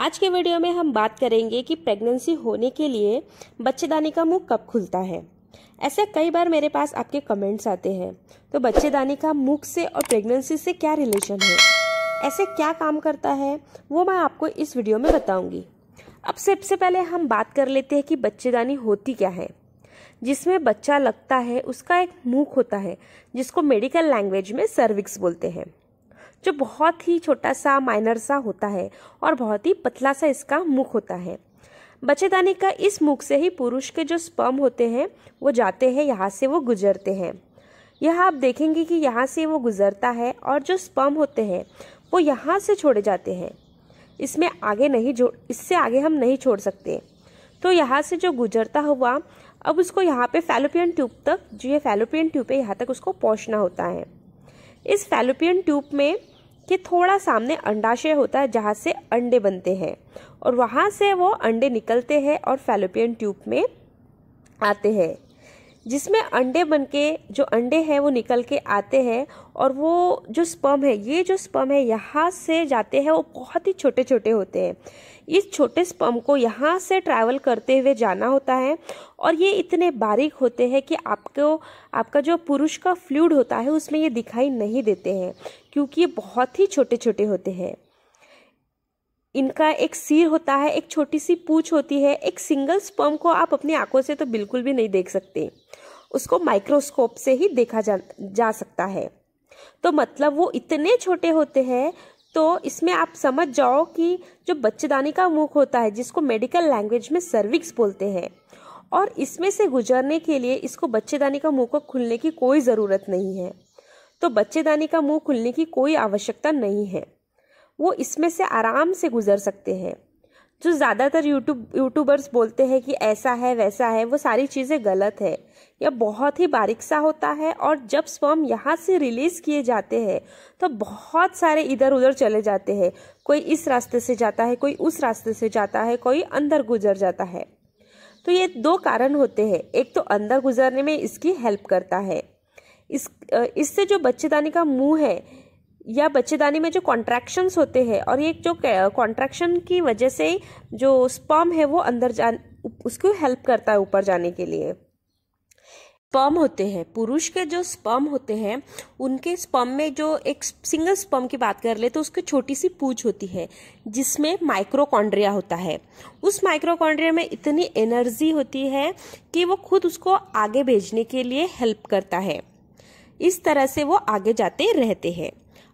आज के वीडियो में हम बात करेंगे कि प्रेगनेंसी होने के लिए बच्चेदानी का मुंह कब खुलता है ऐसे कई बार मेरे पास आपके कमेंट्स आते हैं तो बच्चेदानी का मुख से और प्रेगनेंसी से क्या रिलेशन है ऐसे क्या काम करता है वो मैं आपको इस वीडियो में बताऊंगी अब सबसे पहले हम बात कर लेते हैं कि बच्चेदानी होती क्या है जिसमें बच्चा लगता है उसका एक मुख होता है जिसको मेडिकल लैंग्वेज में सर्विक्स बोलते हैं जो बहुत ही छोटा सा माइनर सा होता है और बहुत ही पतला सा इसका मुख होता है बच्चेदानी का इस मुख से ही पुरुष के जो स्पर्म होते हैं वो जाते हैं यहाँ से वो गुजरते हैं यह आप देखेंगे कि यहाँ से वो गुजरता है और जो स्पर्म होते हैं वो यहाँ से छोड़े जाते हैं इसमें आगे नहीं जोड़ इससे आगे हम नहीं छोड़ सकते तो यहाँ से जो गुजरता हुआ अब उसको यहाँ पे फैलोपियन ट्यूब तक जो ये फैलोपियन ट्यूब है यहाँ तक उसको पहुँचना होता है इस फैलोपियन ट्यूब में के थोड़ा सामने अंडाशय होता है जहाँ से अंडे बनते हैं और वहाँ से वो अंडे निकलते हैं और फैलोपियन ट्यूब में आते हैं जिसमें अंडे बनके जो अंडे हैं वो निकल के आते हैं और वो जो स्पम है ये जो स्पम है यहाँ से जाते हैं वो बहुत ही छोटे छोटे होते हैं इस छोटे स्पम को यहाँ से ट्रैवल करते हुए जाना होता है और ये इतने बारीक होते हैं कि आपको आपका जो पुरुष का फ्लूड होता है उसमें ये दिखाई नहीं देते हैं क्योंकि ये बहुत ही छोटे छोटे होते हैं इनका एक सिर होता है एक छोटी सी पूछ होती है एक सिंगल स्पर्म को आप अपनी आंखों से तो बिल्कुल भी नहीं देख सकते उसको माइक्रोस्कोप से ही देखा जा जा सकता है तो मतलब वो इतने छोटे होते हैं तो इसमें आप समझ जाओ कि जो बच्चेदानी का मुख होता है जिसको मेडिकल लैंग्वेज में सर्विक्स बोलते हैं और इसमें से गुजरने के लिए इसको बच्चेदानी का मुंह को खुलने की कोई ज़रूरत नहीं है तो बच्चेदानी का मुंह खुलने की कोई आवश्यकता नहीं है वो इसमें से आराम से गुजर सकते हैं जो ज़्यादातर यूट्यूब यूट्यूबर्स बोलते हैं कि ऐसा है वैसा है वो सारी चीज़ें गलत है यह बहुत ही बारीक सा होता है और जब स्पर्म यहाँ से रिलीज़ किए जाते हैं तो बहुत सारे इधर उधर चले जाते हैं कोई इस रास्ते से जाता है कोई उस रास्ते से जाता है कोई अंदर गुजर जाता है तो ये दो कारण होते हैं एक तो अंदर गुजरने में इसकी हेल्प करता है इस इससे जो बच्चेदानी का मुंह है या बच्चेदानी में जो कॉन्ट्रैक्शंस होते हैं और ये जो कॉन्ट्रैक्शन की वजह से जो स्पर्म है वो अंदर जा उसको हेल्प करता है ऊपर जाने के लिए स्पर्म होते हैं पुरुष के जो स्पर्म होते हैं उनके स्पर्म में जो एक सिंगल स्पर्म की बात कर ले तो उसकी छोटी सी पूछ होती है जिसमें माइक्रोकॉन्ड्रिया होता है उस माइक्रोकॉन्ड्रिया में इतनी एनर्जी होती है कि वो खुद उसको आगे भेजने के लिए हेल्प करता है इस तरह से वो आगे जाते रहते हैं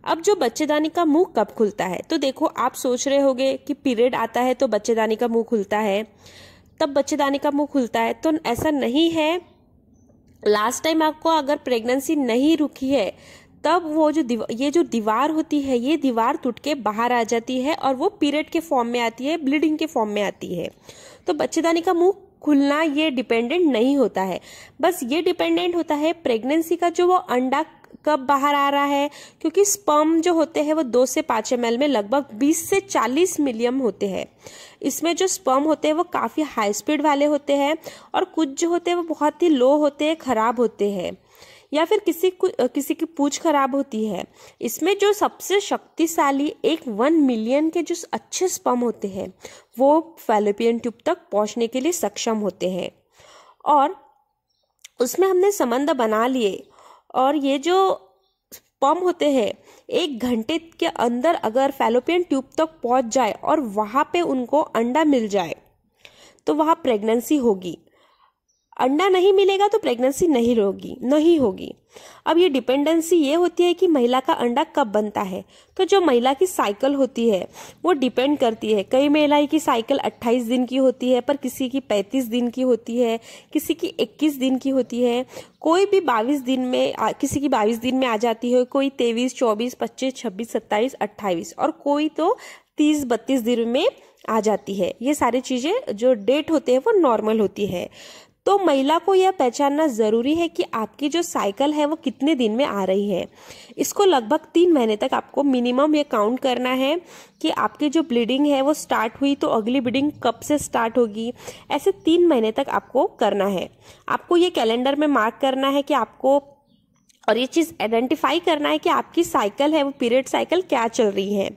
अब जो बच्चेदानी का मुंह कब खुलता है तो देखो आप सोच रहे होगे कि पीरियड आता है तो बच्चेदानी का मुंह खुलता है तब बच्चेदानी का मुंह खुलता है तो ऐसा नहीं है लास्ट टाइम आपको अगर प्रेगनेंसी नहीं रुकी है तब वो जो ये जो दीवार होती है ये दीवार टूट के बाहर आ जाती है और वो पीरियड के फॉर्म में आती है ब्लीडिंग के फॉर्म में आती है तो बच्चेदानी का मुंह खुलना ये डिपेंडेंट नहीं होता है बस ये डिपेंडेंट होता है प्रेगनेंसी का जो वो अंडा कब बाहर आ रहा है क्योंकि स्पर्म जो होते हैं वो दो से पाँच एम में लगभग बीस से चालीस मिलियम होते हैं इसमें जो स्पर्म होते हैं वो काफ़ी हाई स्पीड वाले होते हैं और कुछ जो होते हैं वो बहुत ही लो होते हैं ख़राब होते हैं या फिर किसी किसी की पूछ खराब होती है इसमें जो सबसे शक्तिशाली एक वन मिलियन के जो अच्छे स्पम होते हैं वो फेलोपियन ट्यूब तक पहुंचने के लिए सक्षम होते हैं और उसमें हमने संबंध बना लिए और ये जो स्पम होते हैं एक घंटे के अंदर अगर फैलोपियन ट्यूब तक पहुंच जाए और वहाँ पे उनको अंडा मिल जाए तो वहाँ प्रेगनेंसी होगी अंडा नहीं मिलेगा तो प्रेगनेंसी नहीं होगी नहीं होगी अब ये डिपेंडेंसी ये होती है कि महिला का अंडा कब बनता है तो जो महिला की साइकिल होती है वो डिपेंड करती है कई महिलाएं की साइकिल 28 दिन की होती है पर किसी की 35 दिन की होती है किसी की 21 दिन की होती है कोई भी 22 दिन में किसी की 22 दिन में आ जाती है कोई तेईस चौबीस पच्चीस छब्बीस सत्ताईस अट्ठाईस और कोई तो तीस बत्तीस दिन में आ जाती है ये सारी चीज़ें जो डेट होते हैं वो नॉर्मल होती है तो महिला को यह पहचानना ज़रूरी है कि आपकी जो साइकिल है वो कितने दिन में आ रही है इसको लगभग तीन महीने तक आपको मिनिमम ये काउंट करना है कि आपकी जो ब्लीडिंग है वो स्टार्ट हुई तो अगली ब्लीडिंग कब से स्टार्ट होगी ऐसे तीन महीने तक आपको करना है आपको ये कैलेंडर में मार्क करना है कि आपको और ये चीज़ आइडेंटिफाई करना है कि आपकी साइकिल है वो पीरियड साइकिल क्या चल रही है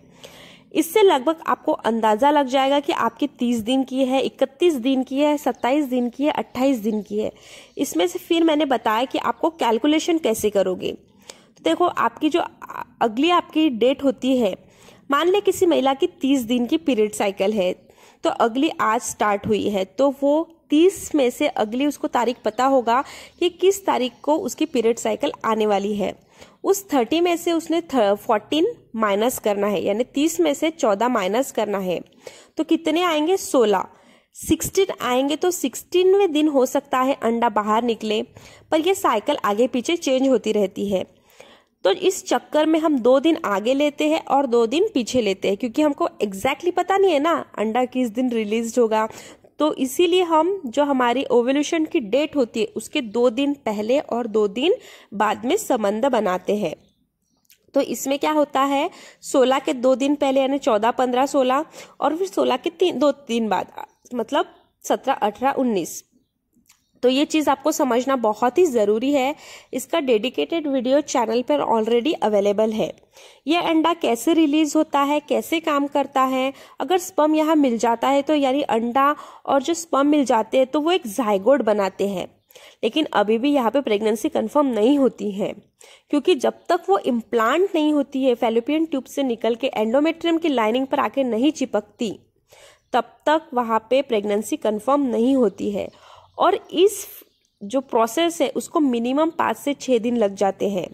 इससे लगभग आपको अंदाजा लग जाएगा कि आपकी तीस दिन की है इकतीस दिन की है सत्ताईस दिन की है अट्ठाईस दिन की है इसमें से फिर मैंने बताया कि आपको कैलकुलेशन कैसे करोगे तो देखो आपकी जो अगली आपकी डेट होती है मान ले किसी महिला की तीस दिन की पीरियड साइकिल है तो अगली आज स्टार्ट हुई है तो वो तीस में से अगली उसको तारीख पता होगा कि किस तारीख को उसकी पीरियड साइकिल आने वाली है उस थर्टी में से उसने फोर्टीन माइनस करना है यानी तीस में से चौदह माइनस करना है तो कितने आएंगे सोलह सिक्सटीन आएंगे तो सिक्सटीनवें दिन हो सकता है अंडा बाहर निकले पर यह साइकिल आगे पीछे चेंज होती रहती है तो इस चक्कर में हम दो दिन आगे लेते हैं और दो दिन पीछे लेते हैं क्योंकि हमको एग्जैक्टली exactly पता नहीं है ना अंडा किस दिन रिलीज होगा तो इसीलिए हम जो हमारी ओवल्यूशन की डेट होती है उसके दो दिन पहले और दो दिन बाद में संबंध बनाते हैं तो इसमें क्या होता है सोलह के दो दिन पहले यानी चौदह पंद्रह सोलह और फिर सोलह के तीन दो तीन बाद मतलब सत्रह अठारह उन्नीस तो ये चीज़ आपको समझना बहुत ही ज़रूरी है इसका डेडिकेटेड वीडियो चैनल पर ऑलरेडी अवेलेबल है यह अंडा कैसे रिलीज होता है कैसे काम करता है अगर स्पम यहाँ मिल जाता है तो यानी अंडा और जो स्पम मिल जाते हैं तो वो एक जायगोड बनाते हैं लेकिन अभी भी यहाँ पे प्रेगनेंसी कंफर्म नहीं होती है क्योंकि जब तक वो इम्प्लांट नहीं होती है फेलोपियन ट्यूब से निकल के एंडोमेट्रियम की लाइनिंग पर आके नहीं चिपकती तब तक वहाँ पे प्रेगनेंसी कंफर्म नहीं होती है और इस जो प्रोसेस है उसको मिनिमम पाँच से छः दिन लग जाते हैं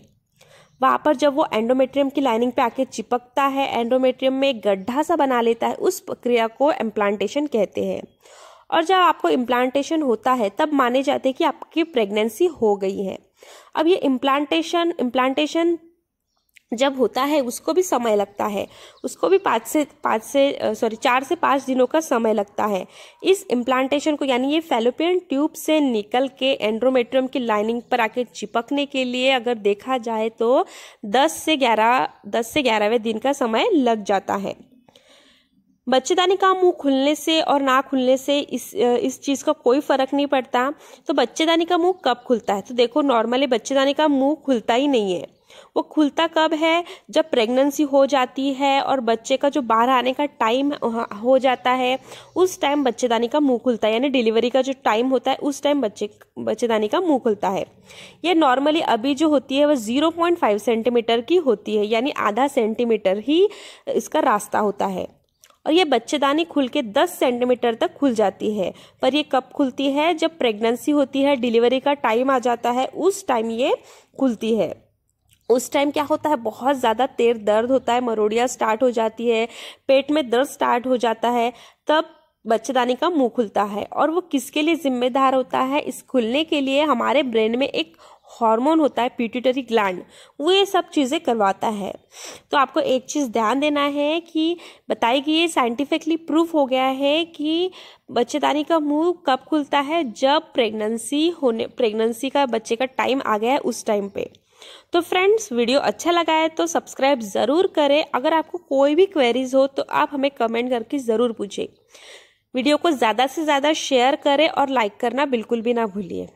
वहाँ पर जब वो एंडोमेट्रियम की लाइनिंग पे आके चिपकता है एंडोमेट्रियम में एक गड्ढा सा बना लेता है उस प्रक्रिया को एम्प्लांटेशन कहते हैं और जब आपको इम्प्लांटेशन होता है तब माने जाते हैं कि आपकी प्रेगनेंसी हो गई है अब ये इम्प्लांटेशन इम्प्लांटेशन जब होता है उसको भी समय लगता है उसको भी पाँच से पाँच से सॉरी चार से पाँच दिनों का समय लगता है इस इम्प्लांटेशन को यानी ये फेलोपियन ट्यूब से निकल के एंड्रोमेट्रियम की लाइनिंग पर आके चिपकने के लिए अगर देखा जाए तो दस से ग्यारह दस से ग्यारहवें दिन का समय लग जाता है बच्चेदानी का मुंह खुलने से और ना खुलने से इस इस चीज़ का कोई फर्क नहीं पड़ता तो बच्चेदानी का मुंह कब खुलता है तो देखो नॉर्मली बच्चेदानी का मुंह खुलता ही नहीं है वो खुलता कब है जब प्रेगनेंसी हो जाती है और बच्चे का जो बाहर आने का टाइम हो जाता है उस टाइम बच्चेदानी का मुंह खुलता है यानी डिलीवरी का जो टाइम होता है उस टाइम बच्चे बच्चेदानी का मुंह खुलता है ये नॉर्मली अभी जो होती है वह ज़ीरो पॉइंट फाइव सेंटीमीटर की होती है यानी आधा सेंटीमीटर ही इसका रास्ता होता है और ये बच्चेदानी खुल के दस सेंटीमीटर तक खुल जाती है पर ये कब खुलती है जब प्रेगनेंसी होती है डिलीवरी का टाइम आ जाता है उस टाइम ये खुलती है उस टाइम क्या होता है बहुत ज़्यादा तेज दर्द होता है मरोड़िया स्टार्ट हो जाती है पेट में दर्द स्टार्ट हो जाता है तब बच्चेदानी का मुंह खुलता है और वो किसके लिए जिम्मेदार होता है इस खुलने के लिए हमारे ब्रेन में एक हार्मोन होता है पिट्यूटरी ग्लैंड वो ये सब चीज़ें करवाता है तो आपको एक चीज़ ध्यान देना है कि बताइए कि ये साइंटिफिकली प्रूफ हो गया है कि बच्चेदानी का मुंह कब खुलता है जब प्रेगनेंसी होने प्रेगनेंसी का बच्चे का टाइम आ गया है उस टाइम पे तो फ्रेंड्स वीडियो अच्छा लगा है तो सब्सक्राइब ज़रूर करें अगर आपको कोई भी क्वेरीज हो तो आप हमें कमेंट करके ज़रूर पूछें वीडियो को ज़्यादा से ज़्यादा शेयर करें और लाइक करना बिल्कुल भी ना भूलिए